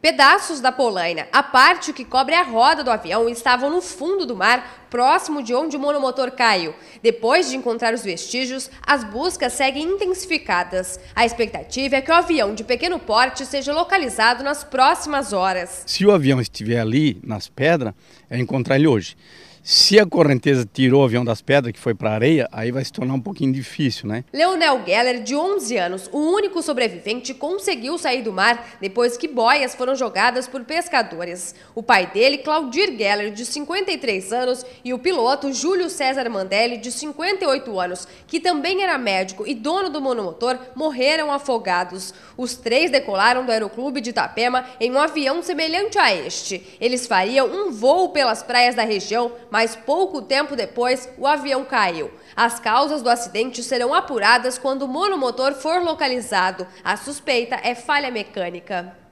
Pedaços da polaina, a parte que cobre a roda do avião, estavam no fundo do mar, próximo de onde o monomotor caiu. Depois de encontrar os vestígios, as buscas seguem intensificadas. A expectativa é que o avião de pequeno porte seja localizado nas próximas horas. Se o avião estiver ali, nas pedras, é encontrar ele hoje. Se a correnteza tirou o avião das pedras, que foi para a areia, aí vai se tornar um pouquinho difícil, né? Leonel Geller, de 11 anos, o único sobrevivente, conseguiu sair do mar depois que boias foram jogadas por pescadores. O pai dele, Claudir Geller, de 53 anos, e o piloto Júlio César Mandelli, de 58 anos, que também era médico e dono do monomotor, morreram afogados. Os três decolaram do Aeroclube de Itapema em um avião semelhante a este. Eles fariam um voo pelas praias da região mas pouco tempo depois o avião caiu. As causas do acidente serão apuradas quando o monomotor for localizado. A suspeita é falha mecânica.